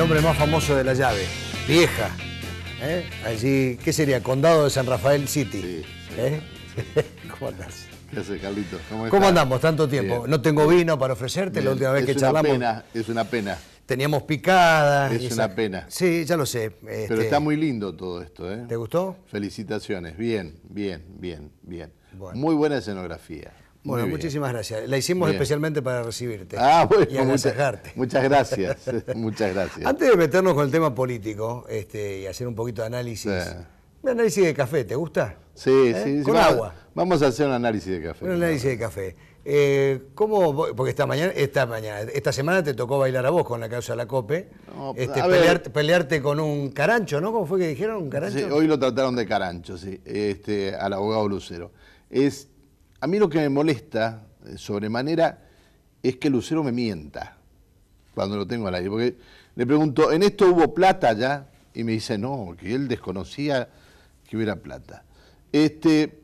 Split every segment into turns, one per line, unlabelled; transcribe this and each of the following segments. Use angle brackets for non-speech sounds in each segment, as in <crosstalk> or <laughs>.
el hombre más famoso de la llave, vieja. ¿eh? Allí, ¿qué sería? Condado de San Rafael
City. ¿eh? <laughs> ¿Cómo andás? ¿Qué haces, ¿Cómo, andamos? Tanto tiempo. No tengo vino para
ofrecerte, la última vez que charlamos. Es una pena,
es una pena.
Teníamos picada. Es una pena. Sí, ya lo sé. Pero este, está
muy lindo todo esto, ¿eh? ¿Te gustó? Felicitaciones. Bien, bien, bien, bien. Muy buena escenografía. Bueno,
muchísimas gracias. La hicimos especialmente para recibirte ah, y aconsejarte.
Muchas, gracias, <laughs> muchas gracias. Antes de
meternos con el tema político este, y hacer un poquito de análisis, un análisis de café, ¿te gusta?
Sí, ¿Eh? sí. Con agua. Vamos a hacer un análisis de café. Un
análisis de café. Eh, ¿Cómo? Porque esta mañana, esta mañana, esta semana te tocó bailar a vos con la causa de la COPE. Pues, este, pelearte, pelearte, con un carancho, ¿no? ¿Cómo fue que dijeron? ¿Un carancho? Sí, hoy
lo trataron de carancho, sí, este, al abogado Lucero. Es a mí lo que me molesta eh, sobremanera es que Lucero me mienta cuando lo tengo al aire. Porque le pregunto, ¿en esto hubo plata ya? Y me dice, no, que él desconocía que hubiera plata. Este,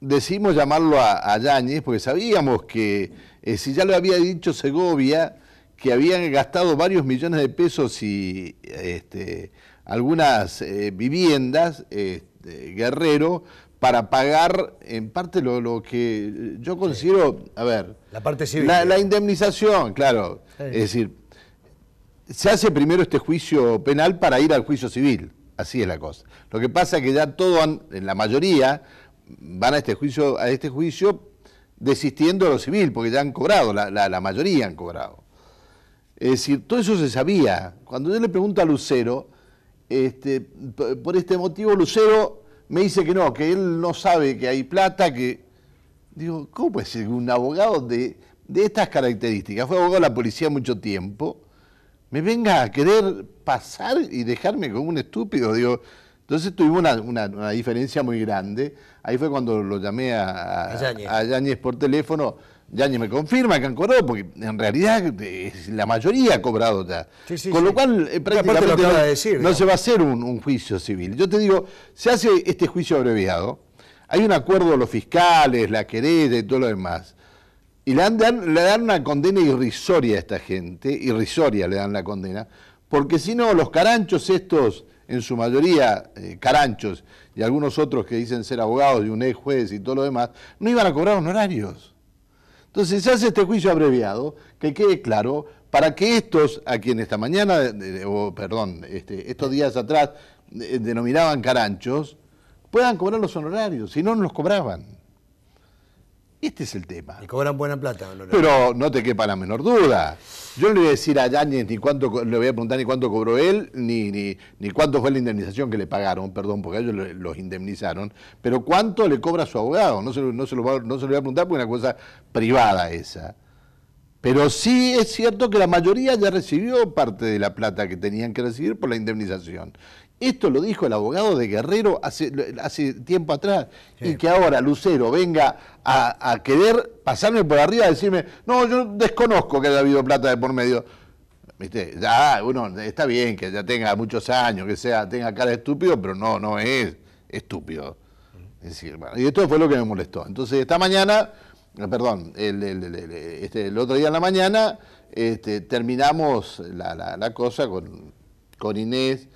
decimos llamarlo a, a Yáñez porque sabíamos que, eh, si ya lo había dicho Segovia, que habían gastado varios millones de pesos y este, algunas eh, viviendas, este, Guerrero, para pagar en parte lo, que yo considero, a ver,
la parte civil. La,
indemnización, claro. Es decir, se hace primero este juicio penal para ir al juicio civil, así es la cosa. Lo que pasa es que ya todo, la mayoría, van a este juicio, a este juicio desistiendo de lo civil, porque ya han cobrado, la, mayoría han cobrado. Es decir, todo eso se sabía. Cuando yo le pregunto a Lucero, este, por este motivo Lucero me dice que no, que él no sabe que hay plata, que... Digo, ¿cómo puede ser un abogado de, estas características, fue abogado de la policía mucho tiempo, me venga a querer pasar y dejarme como un estúpido? Digo, entonces tuvimos una, diferencia muy grande. Ahí fue cuando lo llamé a, a, a Yáñez por teléfono ya ni me confirma que han cobrado, porque en realidad eh, la mayoría ha cobrado ya. Con lo cual, eh, prácticamente no, se va a hacer un, juicio civil. Yo te digo, se hace este juicio abreviado, hay un acuerdo los fiscales, la querella y todo lo demás, y le, le dan una condena irrisoria a esta gente, irrisoria le dan la condena, porque si no, los caranchos estos, en su mayoría eh, caranchos, y algunos otros que dicen ser abogados y un ex juez y todo lo demás, no iban a cobrar honorarios. Entonces se hace este juicio abreviado, que quede claro, para que estos, a quienes esta mañana, o perdón, este, estos días atrás denominaban caranchos, puedan cobrar los honorarios, si no, no los cobraban. Este es el tema. Y
cobran buena plata.
No Pero no te quepa la menor duda. Yo no le voy a decir a Yáñez ni cuánto, le voy a preguntar ni cuánto cobró él, ni, ni, ni cuánto fue la indemnización que le pagaron, perdón, porque ellos los indemnizaron. Pero cuánto le cobra su abogado. No se, lo, no se lo voy a preguntar porque es una cosa privada esa. Pero sí es cierto que la mayoría ya recibió parte de la plata que tenían que recibir por la indemnización. Esto lo dijo el abogado de Guerrero hace, tiempo atrás. Y que ahora Lucero venga a, querer pasarme por arriba y decirme, no, yo desconozco que haya habido plata de por medio. ¿Viste? Ya, uno está bien que ya tenga muchos años, que sea, tenga cara estúpido, pero no, no es estúpido. y esto fue lo que me molestó. Entonces, esta mañana, eh, perdón, este, el, otro día en la mañana, este, terminamos la, cosa con, con Inés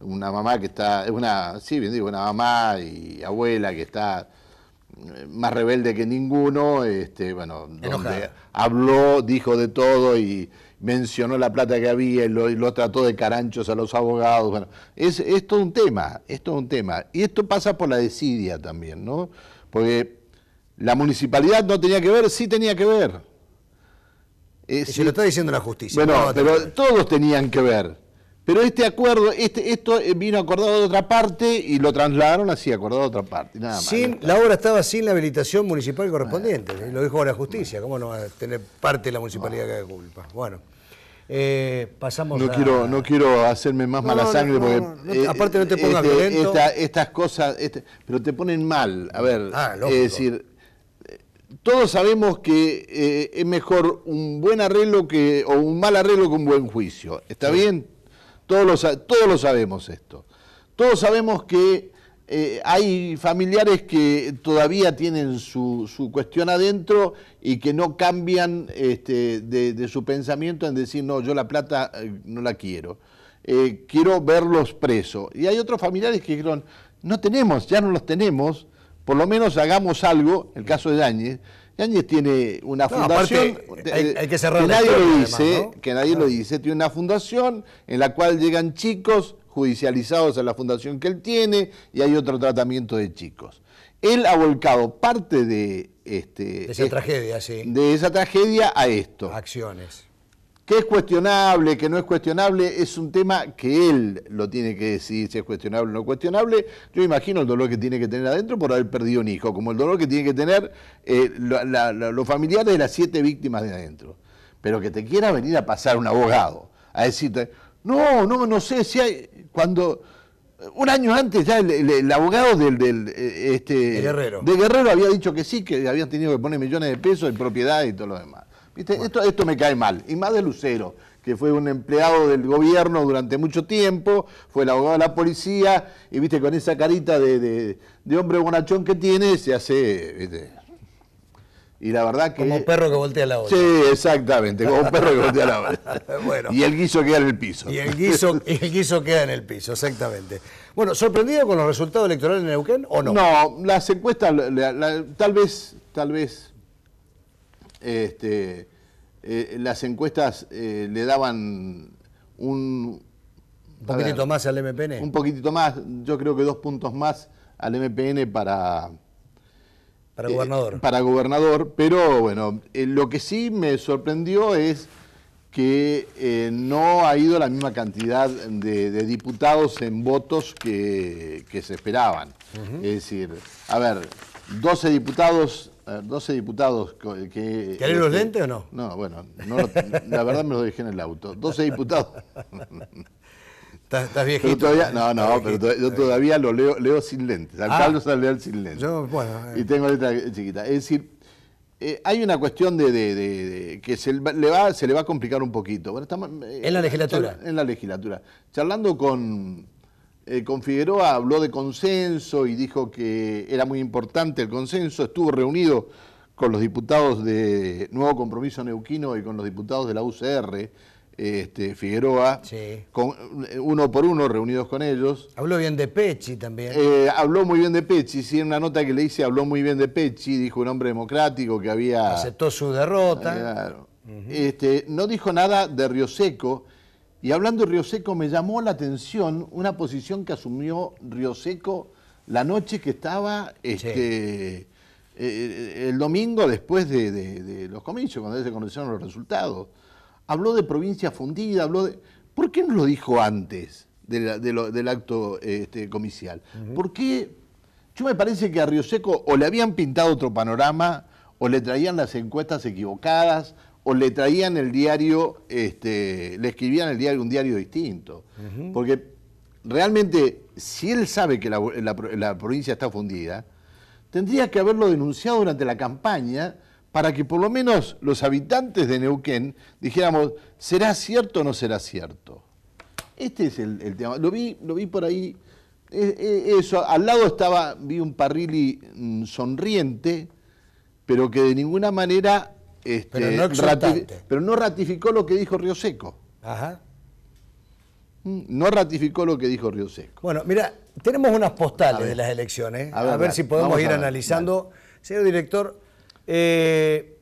una mamá que está, una, sí, bien digo, una mamá y abuela que está eh, más rebelde que ninguno, este, bueno, habló, dijo de todo y mencionó la plata que había y lo, trató de caranchos a los abogados. Bueno, es, todo un tema, es un tema. Y esto pasa por la desidia también, ¿no? Porque la municipalidad no tenía que ver, sí tenía que ver. Eh, se lo está diciendo la justicia. Bueno, pero todos tenían que ver. Pero este acuerdo, este, esto eh, vino acordado de otra parte y lo trasladaron así, acordado de otra parte. Nada
la obra estaba sin la habilitación municipal correspondiente, eh, lo dijo la Justicia, ¿cómo no va a tener parte de la municipalidad ah. que haga culpa? Bueno. Eh, pasamos no quiero no
quiero hacerme más mala sangre porque aparte no te pongas este, estas cosas este, pero te ponen mal a ver ah, es decir todos sabemos que es mejor un buen arreglo que o un mal arreglo que un buen juicio está bien todos lo, sabemos esto. Todos sabemos que eh, hay familiares que todavía tienen su, cuestión adentro y que no cambian este, de, su pensamiento en decir, no, yo la plata eh, no la quiero, eh, quiero verlos presos. Y hay otros familiares que dijeron, no tenemos, ya no los tenemos, por lo menos hagamos algo, el caso de Dañez, Áñez tiene una fundación, eh, hay, que cerrar que nadie lo dice, que nadie lo dice, tiene una fundación en la cual llegan chicos judicializados a la fundación que él tiene y hay otro tratamiento de chicos. Él ha volcado parte de, este, de esa tragedia, sí. De esa tragedia a esto. Acciones. Que es cuestionable, que no es cuestionable, es un tema que él lo tiene que decidir si es cuestionable o no cuestionable. Yo imagino el dolor que tiene que tener adentro por haber perdido un hijo, como el dolor que tiene que tener eh, los familiares de las siete víctimas de adentro. Pero que te quiera venir a pasar un abogado, a decirte, no, no, no sé si hay, cuando un año antes ya el, abogado del, eh, este, de Guerrero. de Guerrero había dicho que sí, que habían tenido que poner millones de pesos en propiedad y todo lo demás. Esto, me cae mal. Y más de Lucero, que fue un empleado del gobierno durante mucho tiempo, fue el abogado de la policía, y viste, con esa carita de, hombre bonachón que tiene, se hace. Y la verdad que. Como un perro que voltea la olla. Sí, exactamente, como un perro que voltea la olla. <laughs> Y el guiso queda en el piso. <laughs> Y el guiso,
queda en el piso, exactamente. Bueno, ¿sorprendido con los resultados electorales en Neuquén o no?
No, las encuestas, tal vez, tal vez este, eh, las encuestas eh, le daban un... poquitito
más al MPN. Un
poquitito más, yo creo que dos puntos más al MPN para... Para gobernador. Eh, para gobernador, pero bueno, lo que sí me sorprendió es que no ha ido la misma cantidad de, diputados en votos que, se esperaban. Es decir, a ver, 12 diputados 12 diputados que... ¿Querés los este, lentes o no? No, bueno, la verdad me los dejé en el auto. 12 diputados. ¿Estás, viejo. viejito? no, no, pero yo todavía lo leo, leo sin lentes. Al ah, Carlos al leer sin lentes. Yo, bueno, eh. Y tengo letra chiquita. Es decir, eh, hay una cuestión de, que se le, va, se le va a complicar un poquito. Bueno, eh, en la legislatura. En la legislatura. Charlando con eh, con Figueroa habló de consenso y dijo que era muy importante el consenso, estuvo reunido con los diputados de Nuevo Compromiso Neuquino y con los diputados de la UCR, este, Figueroa, eh, uno por uno reunidos con ellos.
Habló bien de Pecci también.
Eh, habló muy bien de Pecci, sí, en una nota que le hice habló muy bien de Pecci, dijo un hombre democrático que había... Aceptó su derrota. este, no dijo nada de Rioseco. Y hablando de Seco, me llamó la atención una posición que asumió Seco la noche que estaba este, eh, eh, el domingo después de, los comicios, cuando se conocieron los resultados. Habló de provincia fundida, habló de... ¿Por qué no lo dijo antes del acto este, comicial? Porque ¿Por qué? Yo me parece que a Rioseco o le habían pintado otro panorama o le traían las encuestas equivocadas, o le traían el diario, este, le escribían el diario un diario distinto. Porque realmente, si él sabe que la, provincia está fundida, tendría que haberlo denunciado durante la campaña para que por lo menos los habitantes de Neuquén dijéramos, ¿será cierto o no será cierto? Este es el, tema. Lo vi, lo vi por ahí. E, e, eso, al lado estaba, vi un Parrilli mm, sonriente, pero que de ninguna manera este, pero, no ratificó, pero no ratificó lo que dijo Río Seco. Ajá. Mm, no ratificó lo que dijo Río Seco.
Bueno, mira, tenemos unas postales de las elecciones. A ver, si podemos ir analizando. Señor director, eh,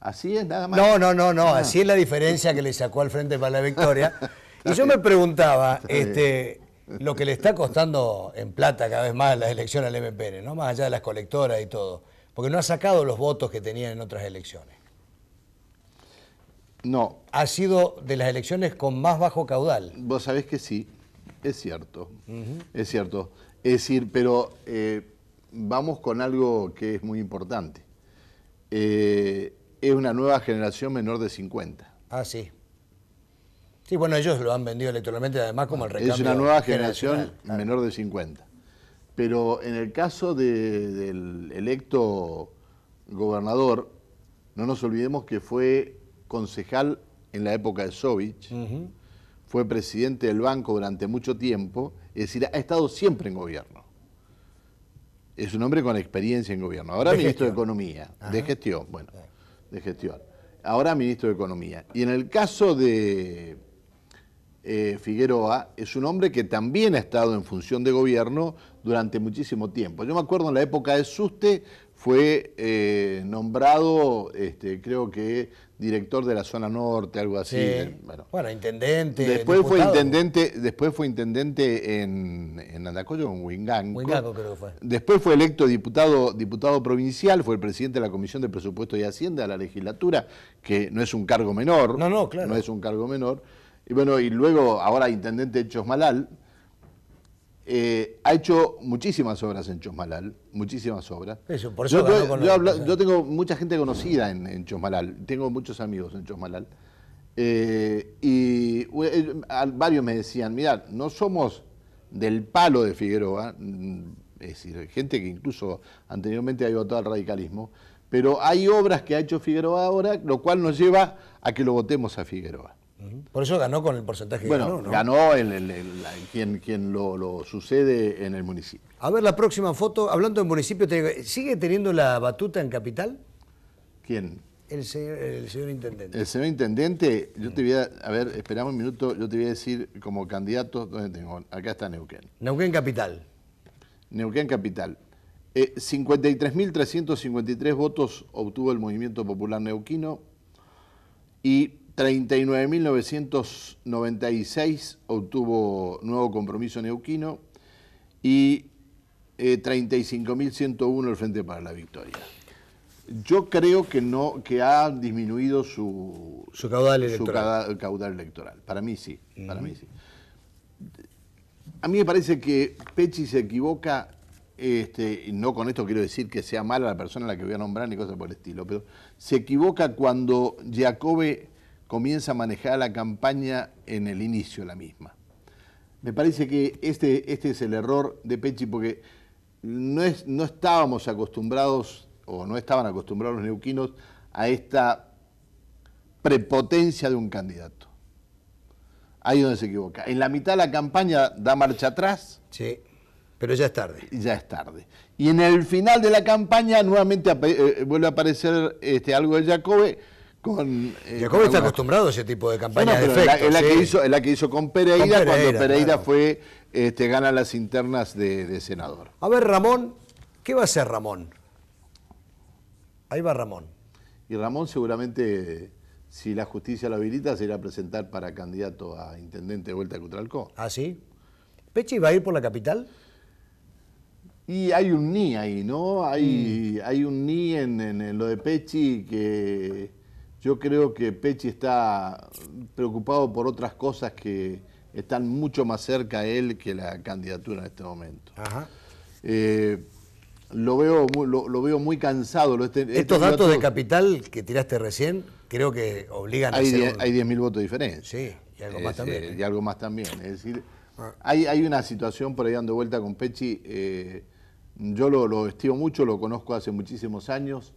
Así es, nada más. No, no, no, no. Ah. Así es la diferencia que le sacó al frente para la victoria. <laughs> y yo me preguntaba, este, lo que le está costando en plata cada vez más las elecciones al MPN, ¿no? Más allá de las colectoras y todo. Porque no ha sacado los votos que tenían en otras elecciones.
No. Ha sido de las elecciones con más bajo caudal. Vos sabés que sí, es cierto, es cierto. Es decir, pero eh, vamos con algo que es muy importante. Eh, es una nueva generación menor de 50.
Ah, sí. Sí, bueno, ellos lo han vendido electoralmente además como el recambio Es una nueva generación
menor de 50. Pero en el caso del electo gobernador, no nos olvidemos que fue concejal en la época de Sovich, fue presidente del banco durante mucho tiempo, es decir, ha estado siempre en gobierno. Es un hombre con experiencia en gobierno. Ahora ministro de Economía, de gestión, bueno, de gestión. Ahora ministro de Economía. Y en el caso de eh, Figueroa, es un hombre que también ha estado en función de gobierno durante muchísimo tiempo. Yo me acuerdo en la época de Suste, fue eh, nombrado, este, creo que director de la zona norte, algo así. Eh, bueno. intendente. Después fue intendente, después fue intendente en, Andacoyo, en Huinganco. Huinganco creo que fue. Después fue electo diputado, diputado provincial, fue el presidente de la Comisión de Presupuesto y Hacienda de la legislatura, que no es un cargo menor. No, no, claro. No es un cargo menor. Y bueno, y luego ahora intendente de Chosmalal. Eh, ha hecho muchísimas obras en Chosmalal, muchísimas obras.
yo,
tengo mucha gente conocida en, Chosmalal, tengo muchos amigos en Chosmalal. Eh, y eh, varios me decían, mirad, no somos del palo de Figueroa, mm, es decir, gente que incluso anteriormente ha votado al radicalismo, pero hay obras que ha hecho Figueroa ahora, lo cual nos lleva a que lo votemos a Figueroa.
Por eso ganó con el porcentaje bueno, que
ganó. ¿no? ganó quien, quien lo, sucede en el municipio. A ver la próxima foto. Hablando
del municipio, ¿sigue teniendo la batuta en Capital? ¿Quién? El señor, intendente.
El señor intendente, yo mm. te voy a. A ver, esperamos un minuto, yo te voy a decir como candidato, ¿dónde tengo? Acá está Neuquén. Neuquén Capital. Neuquén Capital. 53.353 eh, votos obtuvo el Movimiento Popular Neuquino y 39.996 obtuvo nuevo compromiso neuquino y 35.101 eh, el Frente para la Victoria. Yo creo que no que ha disminuido su, su caudal electoral. caudal electoral. Para mí sí, para mí sí. A mí me parece que Pechi se equivoca, este, no con esto quiero decir que sea mala la persona a la que voy a nombrar ni cosas por el estilo, pero se equivoca cuando Jacobe comienza a manejar la campaña en el inicio la misma. Me parece que este, este es el error de pechi porque no, es, no estábamos acostumbrados, o no estaban acostumbrados los neuquinos, a esta prepotencia de un candidato. Ahí es donde se equivoca. En la mitad de la campaña da marcha atrás. Sí, pero ya es tarde. Ya es tarde. Y en el final de la campaña nuevamente eh, vuelve a aparecer este, algo de Jacobe eh, con... está
acostumbrado a ese tipo de campañas de es ¿eh?
la, que hizo, con Pereira, cuando Pereira fue este, gana las internas de, senador. A ver, Ramón, ¿qué va a hacer Ramón? Ahí va Ramón. Y Ramón seguramente, si la justicia lo habilita, se irá a presentar para candidato a intendente de vuelta a Cutralcó. ¿Ah, sí? ¿Pechi va a ir por la capital? Y hay un ni ahí, ¿no? Hay, mm. un ni en, lo de Pechi que yo creo que Pechi está preocupado por otras cosas que están mucho más cerca a él que la candidatura en este momento. Eh, lo veo, lo, veo muy cansado. Este, este Estos datos de
capital que tiraste recién, creo que obligan a hacer... Hay 10.000 votos diferentes.
Sí, y algo más eh, también. ¿eh? y algo más también. Es decir, ah. hay, una situación por ahí dando vuelta con Pechi. yo lo, lo, estimo mucho, lo conozco hace muchísimos años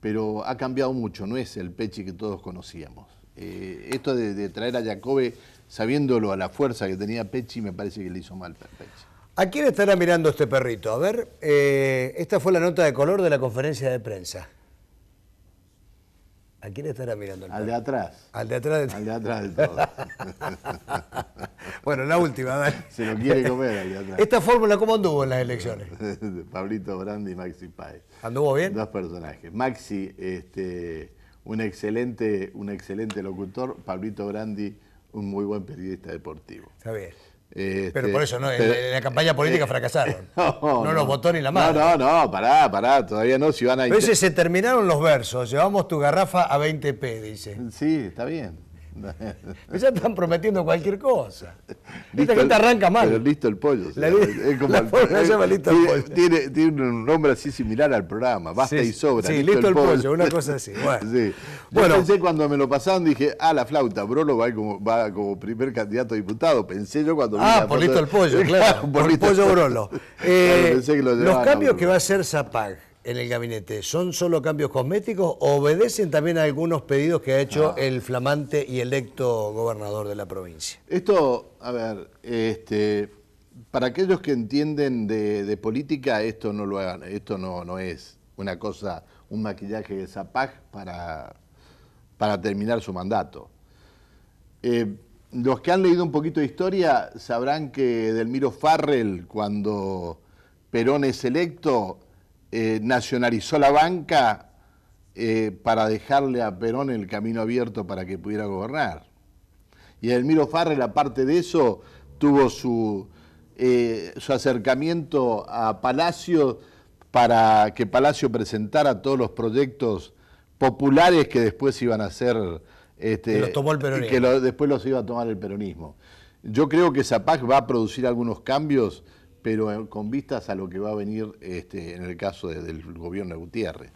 pero ha cambiado mucho, no es el Pechi que todos conocíamos. Eh, esto de, traer a Jacobe, sabiéndolo a la fuerza que tenía Pechi, me parece que le hizo mal a Pechi.
¿A quién estará mirando este perrito? A ver, eh, esta fue la nota de color de la conferencia de prensa. ¿A quién estará mirando
Al de atrás. Al de atrás de todo. Al de atrás todo. <laughs> bueno, la última, dale. Se lo quiere comer al de atrás. <laughs>
¿Esta fórmula cómo anduvo en las elecciones?
<laughs> Pablito Brandi y Maxi Páez. ¿Anduvo bien? Dos personajes. Maxi, este, un, excelente, un excelente locutor. Pablito Brandi, un muy buen periodista deportivo. Está bien. Pero este, por eso, ¿no? En, la campaña política eh, fracasaron. <laughs> No, los votó ni la mano No, no, no, pará, pará, todavía no, si van a... Pero se
terminaron los versos, llevamos tu garrafa a 20p,
dice. Sí, está bien. <laughs>
ya están prometiendo cualquier cosa.
que te este arranca mal. Pero listo el pollo. es como el, eh, pollo. Tiene, un nombre así similar al programa, basta y sobra. Sí, listo, el, pollo, una cosa así. <laughs> Bueno. Yo pensé cuando me lo pasaron, dije, ah, la flauta, Brolo va como, primer candidato a diputado. Pensé yo cuando... Ah, por listo el pollo, <laughs> claro. por, listo el pollo Brolo.
Eh, los cambios que va a hacer Zapag en el gabinete, ¿son solo cambios cosméticos o obedecen también a algunos pedidos que ha hecho ah. el flamante y electo gobernador de la provincia?
Esto, a ver, este, para aquellos que entienden de, política, esto no lo esto no, no es una cosa, un maquillaje de zapaj para, para terminar su mandato. Eh, los que han leído un poquito de historia sabrán que Delmiro Farrell, cuando Perón es electo, eh, nacionalizó la banca eh, para dejarle a Perón el camino abierto para que pudiera gobernar. Y Elmiro Farrell, aparte de eso, tuvo su, eh, su acercamiento a Palacio para que Palacio presentara todos los proyectos populares que después iban a ser... Este, que los Que después los iba a tomar el peronismo. Yo creo que Zapag va a producir algunos cambios pero eh, con vistas a lo que va a venir este, en el caso del gobierno de Gutiérrez.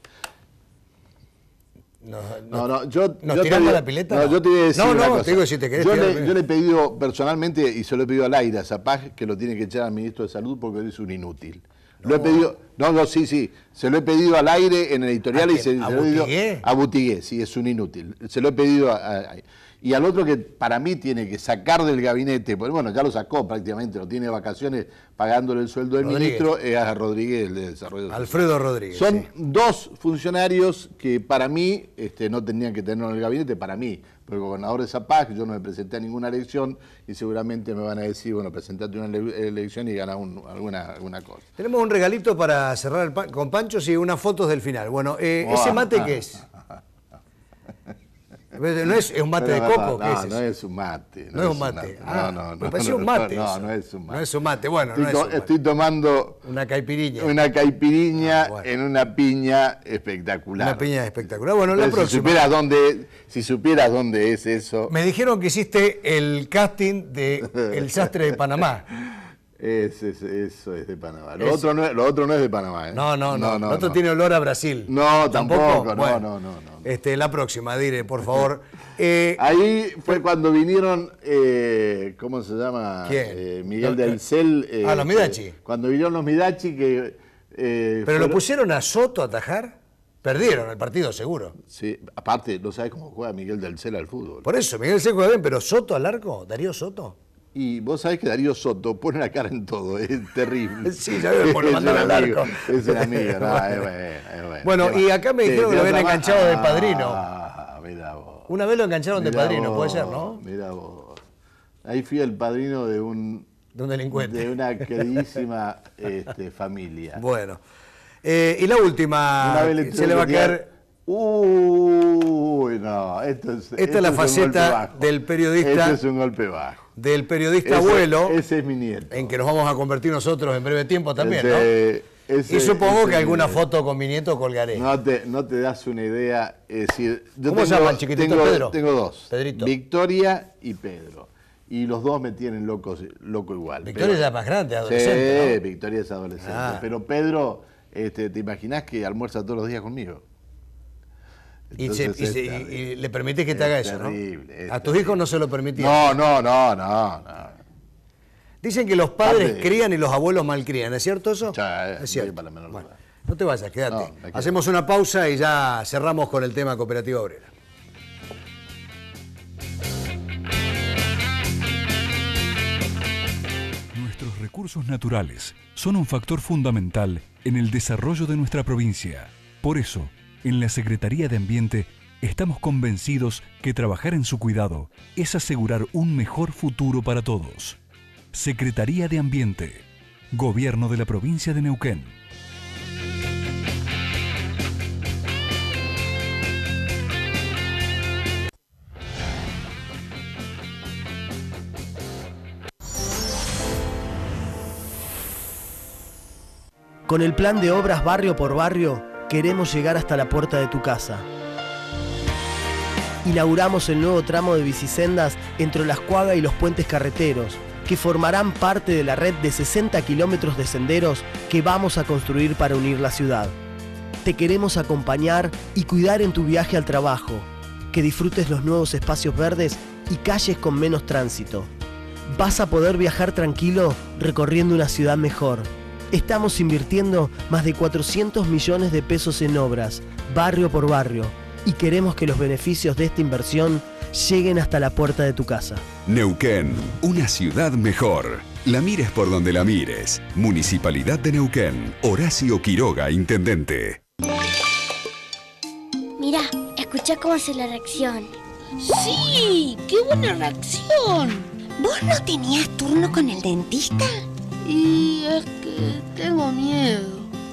No,
no, yo, la pileta? No, No, digo si te querés. Yo, le, he pedido personalmente, y se lo he pedido al aire, a Zapaz, que lo tiene que echar al ministro de Salud porque es un inútil. Lo he pedido, no, no, sí, sí. Se lo he pedido al aire en editorial y se, lo he a Butigué, sí, es un inútil. Se lo he pedido y al otro que para mí tiene que sacar del gabinete, porque bueno, ya lo sacó prácticamente, lo tiene vacaciones pagándole el sueldo del ministro, es a Rodríguez el de Desarrollo. Alfredo Rodríguez. Son dos funcionarios que para mí este, no tenían que tenerlo en el gabinete, para mí, porque el gobernador de Zapaz, yo no me presenté a ninguna elección y seguramente me van a decir, bueno, presentate una elección y gana alguna, alguna cosa.
Tenemos un regalito para cerrar con Pancho, sí, unas fotos del final. Bueno, eh, ¿ese mate qué es? No es, un mate de coco. No, es no
es un mate. No, es un mate. no, no, no. Me pareció un mate. No, no, es un mate. No es un mate. Bueno, estoy, no es estoy tomando. Una caipiriña. Una caipiriña ah, en una piña espectacular. Una piña espectacular. Bueno, la si próxima. Supieras dónde, si supieras dónde es eso.
Me dijeron que hiciste el casting de <laughs> El Sastre de Panamá
eso es de Panamá. Lo, Otro no es, de Panamá.
¿eh? No, no, no, no. lo otro tiene olor a Brasil. No, tampoco. no, no, no, Este, la próxima, dire, por
favor. <laughs> Ahí fue cuando vinieron, eh, ¿cómo se llama? ¿Quién? Eh, Miguel del Eh, ah, los este, Midachi. cuando vinieron los Midachi que... ¿Pero lo pusieron
a Soto a atajar?
Perdieron el partido, seguro. Sí, aparte, no sabes cómo juega Miguel del Cel al fútbol. Por eso, Miguel del juega bien, pero Soto al largo, Darío Soto. Y vos sabés que Darío Soto pone la cara en todo, <laughs> es terrible. Sí, ya por lo mandan al arco. Es el amigo, no, es bueno. Es bueno. bueno y acá me eh, dijeron que lo habían enganchado de padrino. Ah, mira vos. Una vez lo engancharon de padrino, puede ser, ¿no? Mira vos. Ahí fui el padrino de un... De un delincuente. De una queridísima <laughs> este, familia. Bueno. Eh, y la última, se le va a caer Uy, no,
esto Esta es la faceta del periodista. Este es un golpe bajo. Del periodista abuelo. Ese es En que nos vamos a convertir nosotros en breve tiempo también, ¿no?
y supongo que alguna foto
con mi nieto colgaré. No
te, das una idea. ¿Cómo se llaman, chiquitito tengo, Pedro? Tengo dos. Pedrito. Victoria y Pedro. Y los dos me tienen loco, loco igual. Victoria es la más grande, adolescente. Sí, Victoria es adolescente. Ah. Pero Pedro, este, ¿te imaginas que almuerza todos los días conmigo? y,
le permitís que te haga eso, ¿no? a tus hijos
no se lo permitís. No, no, no, no,
Dicen que los padres crían y los abuelos malcrían, ¿es cierto eso? Eh, es cierto. no te vayas, quédate. Hacemos una pausa y ya cerramos con el tema cooperativa obrera. Nuestros recursos naturales son un factor fundamental en el desarrollo de nuestra provincia. Por eso, en la Secretaría de Ambiente estamos convencidos que trabajar en su cuidado es asegurar un mejor futuro para todos. Secretaría de Ambiente, Gobierno de la provincia de Neuquén. Con el plan de obras barrio por barrio, queremos llegar hasta la puerta de tu casa. Inauguramos el nuevo tramo de bicisendas entre Las Cuagas y los puentes carreteros, que formarán parte de la red de 60 kilómetros de senderos que vamos a construir para unir la ciudad. Te queremos acompañar y cuidar en tu viaje al trabajo, que disfrutes los nuevos espacios verdes y calles con menos tránsito. Vas a poder viajar tranquilo recorriendo una ciudad mejor. Estamos invirtiendo más de 400 millones de pesos en obras, barrio por barrio, y queremos que los beneficios de esta inversión lleguen hasta la puerta de tu casa. Neuquén, una ciudad mejor. La mires por donde la mires. Municipalidad de Neuquén. Horacio Quiroga, Intendente. Mira, escucha cómo hace la reacción. ¡Sí! ¡Qué buena reacción! ¿Vos no tenías turno con el dentista? Y eh, tengo miedo.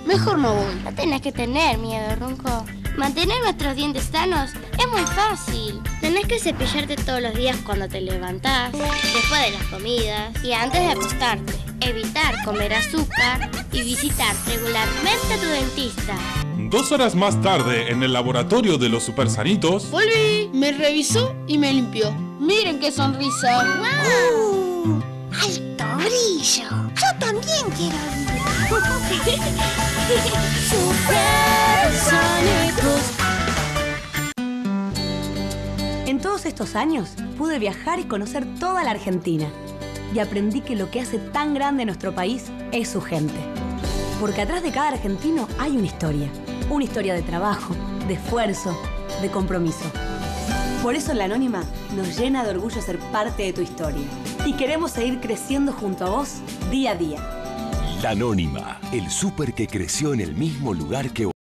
Mejor no voy. No tenés que tener miedo, Ronco. Mantener nuestros dientes sanos es muy fácil. Tenés que cepillarte todos los días cuando te levantás, después de las comidas y antes de acostarte. Evitar comer azúcar y visitar regularmente a tu dentista. Dos horas más tarde, en el laboratorio de los super sanitos... Volví, me revisó y me limpió. ¡Miren qué sonrisa! ¡Wow! ¡Alto brillo! Yo también quiero <laughs> En todos estos años pude viajar y conocer toda la Argentina. Y aprendí que lo que hace tan grande nuestro país es su gente. Porque atrás de cada argentino hay una historia. Una historia de trabajo, de esfuerzo, de compromiso. Por eso la Anónima nos llena de orgullo ser parte de tu historia y queremos seguir creciendo junto a vos día a día. La Anónima, el súper que creció en el mismo lugar que vos.